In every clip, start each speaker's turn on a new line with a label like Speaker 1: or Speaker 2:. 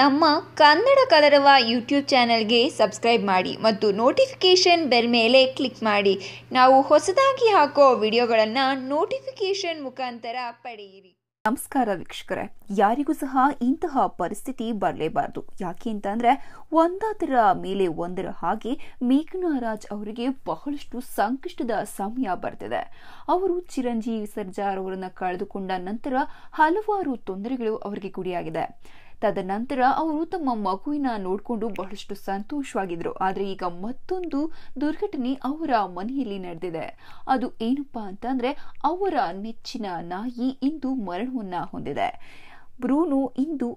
Speaker 1: ನಮ್ಮ ಕನ್ನಡ ಕಲರವ ಯೂಟ್ಯೂಬ್ ಚಾನೆಲ್ಗೆ ಸಬ್ಸ್ಕ್ರೈಬ್ ಮಾಡಿ ಮತ್ತು ನೋಟಿಫಿಕೇಷನ್ ಬೆಲ್ ಮೇಲೆ ಕ್ಲಿಕ್ ಮಾಡಿ ನಾವು ಹೊಸದಾಗಿ ಹಾಕೋ ವಿಡಿಯೋಗಳನ್ನು ನೋಟಿಫಿಕೇಷನ್ ಮುಖಾಂತರ ಪಡೆಯಿರಿ ನಮಸ್ಕಾರ ವೀಕ್ಷಕರೇ ಯಾರಿಗೂ ಸಹ ಇಂತಹ ಪರಿಸ್ಥಿತಿ ಬರಲೇಬಾರದು ಯಾಕೆ ಅಂತಂದ್ರೆ ಒಂದಾದರ ಮೇಲೆ ಒಂದರ ಹಾಗೆ ಮೇಘನಾರಾಜ್ ಅವರಿಗೆ ಬಹಳಷ್ಟು ಸಂಕಷ್ಟದ ಸಮಯ ಬರ್ತಿದೆ ಅವರು ಚಿರಂಜೀವಿ ಸರ್ಜಾರ್ ಅವರನ್ನು ಕಳೆದುಕೊಂಡ ನಂತರ ಹಲವಾರು ತೊಂದರೆಗಳು ಅವರಿಗೆ ಗುರಿಯಾಗಿದೆ ತದನಂತರ ಅವರು ತಮ್ಮ ಮಗುವಿನ ನೋಡಿಕೊಂಡು ಬಹಳಷ್ಟು ಸಂತೋಷವಾಗಿದ್ರು ಆದರೆ ಈಗ ಮತ್ತೊಂದು ದುರ್ಘಟನೆ ಅವರ ಮನೆಯಲ್ಲಿ ನಡೆದಿದೆ ಅದು ಏನಪ್ಪಾ ಅಂತಂದ್ರೆ ಅವರ ನೆಚ್ಚಿನ ನಾಯಿ ಇಂದು ಮರಣವನ್ನ ಹೊಂದಿದೆ ಬ್ರೂನು ಇಂದು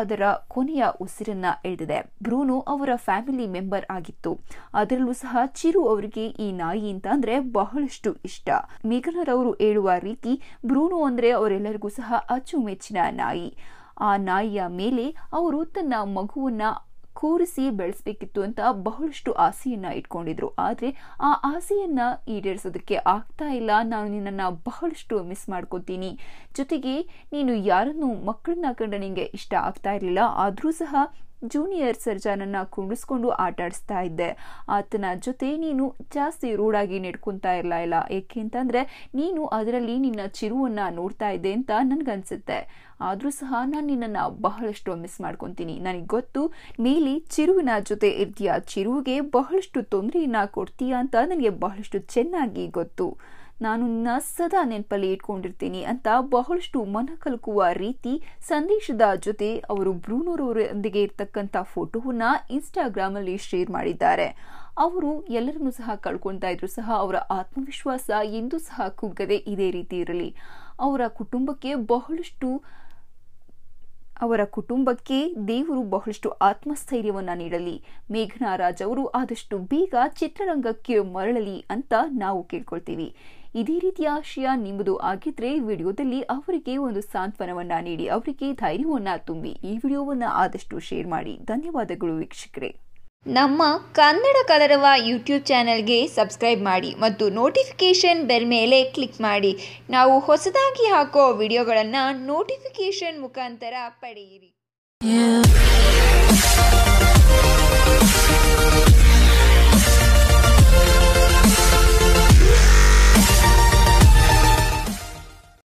Speaker 1: ಅದರ ಕೊನೆಯ ಉಸಿರನ್ನ ಎಳೆದಿದೆ ಬ್ರೂನು ಅವರ ಫ್ಯಾಮಿಲಿ ಮೆಂಬರ್ ಆಗಿತ್ತು ಅದರಲ್ಲೂ ಸಹ ಚಿರು ಅವರಿಗೆ ಈ ನಾಯಿ ಅಂತ ಅಂದ್ರೆ ಬಹಳಷ್ಟು ಇಷ್ಟ ಮೇಘನರವರು ಹೇಳುವ ರೀತಿ ಬ್ರೂನು ಅಂದ್ರೆ ಅವರೆಲ್ಲರಿಗೂ ಸಹ ಅಚ್ಚುಮೆಚ್ಚಿನ ನಾಯಿ ಆ ನಾಯಿಯ ಮೇಲೆ ಅವರು ತನ್ನ ಮಗುವನ್ನ ಕೂರಿಸಿ ಬೆಳೆಸಬೇಕಿತ್ತು ಅಂತ ಬಹಳಷ್ಟು ಆಸೆಯನ್ನ ಇಟ್ಕೊಂಡಿದ್ರು ಆದರೆ ಆ ಆಸೆಯನ್ನ ಈಡೇರಿಸೋದಕ್ಕೆ ಆಗ್ತಾ ಇಲ್ಲ ನಾನು ನಿನ್ನನ್ನು ಬಹಳಷ್ಟು ಮಿಸ್ ಮಾಡ್ಕೊತೀನಿ ಜೊತೆಗೆ ನೀನು ಯಾರನ್ನು ಮಕ್ಕಳನ್ನ ಕಂಡ ನಿನಗೆ ಇಷ್ಟ ಆಗ್ತಾ ಇರಲಿಲ್ಲ ಆದರೂ ಸಹ ಜೂನಿಯರ್ ಸರ್ಜಾನನ್ನ ಕುಂಡಿಸ್ಕೊಂಡು ಆಟಾಡಿಸ್ತಾ ಇದ್ದೆ ಆತನ ಜೊತೆ ನೀನು ಜಾಸ್ತಿ ರೂಢಾಗಿ ನಡ್ಕೊತಾ ಇರಲಿಲ್ಲ ಇಲ್ಲ ನೀನು ಅದರಲ್ಲಿ ನಿನ್ನ ಚಿರುವನ್ನ ನೋಡ್ತಾ ಇದ್ದೆ ಅಂತ ನನಗನ್ಸುತ್ತೆ ಆದರೂ ಸಹ ನಾನು ನಿನ್ನನ್ನು ಬಹಳಷ್ಟು ಮಿಸ್ ಮಾಡ್ಕೊತೀನಿ ನನಗೆ ಗೊತ್ತು ನೀಲಿ ಚಿರುವಿನ ಜೊತೆ ಇರ್ತೀಯ ಚಿರುವಿಗೆ ಬಹಳಷ್ಟು ತೊಂದರೆಯನ್ನು ಕೊಡ್ತೀಯಾ ಅಂತ ನನಗೆ ಬಹಳಷ್ಟು ಚೆನ್ನಾಗಿ ಗೊತ್ತು ನಾನು ನಿನ್ನ ಸದಾ ನೆನಪಲ್ಲಿ ಇಟ್ಕೊಂಡಿರ್ತೀನಿ ಅಂತ ಬಹಳಷ್ಟು ಮನ ಕಲಕುವ ರೀತಿ ಸಂದೇಶದ ಜೊತೆ ಅವರು ಬ್ರೂನೋರವರೊಂದಿಗೆ ಇರ್ತಕ್ಕಂಥ ಇನ್ಸ್ಟಾಗ್ರಾಮ್ ಅಲ್ಲಿ ಶೇರ್ ಮಾಡಿದ್ದಾರೆ ಅವರು ಎಲ್ಲರನ್ನೂ ಸಹ ಕಳ್ಕೊಳ್ತಾ ಇದ್ರು ಸಹ ಅವರ ಆತ್ಮವಿಶ್ವಾಸ ಎಂದೂ ಸಹ ಕುಗ್ಗದೆ ಇದೇ ರೀತಿ ಇರಲಿ ಅವರ ಕುಟುಂಬಕ್ಕೆ ಬಹಳಷ್ಟು ಅವರ ಕುಟುಂಬಕ್ಕೆ ದೇವರು ಬಹಳಷ್ಟು ಆತ್ಮಸ್ಥೈರ್ಯವನ್ನು ನೀಡಲಿ ಮೇಘನಾ ರಾಜ್ ಅವರು ಆದಷ್ಟು ಬೇಗ ಚಿತ್ರರಂಗಕ್ಕೆ ಮರಳಲಿ ಅಂತ ನಾವು ಕೇಳ್ಕೊಳ್ತೀವಿ ಇದೇ ರೀತಿಯ ಆಶಯ ನಿಮ್ಮದು ಆಗಿದ್ರೆ ವಿಡಿಯೋದಲ್ಲಿ ಅವರಿಗೆ ಒಂದು ಸಾಂತ್ವನವನ್ನ ನೀಡಿ ಅವರಿಗೆ ಧೈರ್ಯವನ್ನ ತುಂಬಿ ಈ ವಿಡಿಯೋವನ್ನ ಆದಷ್ಟು ಶೇರ್ ಮಾಡಿ ಧನ್ಯವಾದಗಳು ವೀಕ್ಷಕರೇ ನಮ್ಮ ಕನ್ನಡ ಕಲರವ ಯೂಟ್ಯೂಬ್ ಚಾನೆಲ್ಗೆ ಸಬ್ಸ್ಕ್ರೈಬ್ ಮಾಡಿ ಮತ್ತು ನೋಟಿಫಿಕೇಷನ್ ಬೆಲ್ ಮೇಲೆ ಕ್ಲಿಕ್ ಮಾಡಿ ನಾವು ಹೊಸದಾಗಿ ಹಾಕೋ ವಿಡಿಯೋಗಳನ್ನು ನೋಟಿಫಿಕೇಷನ್ ಮುಖಾಂತರ ಪಡೆಯಿರಿ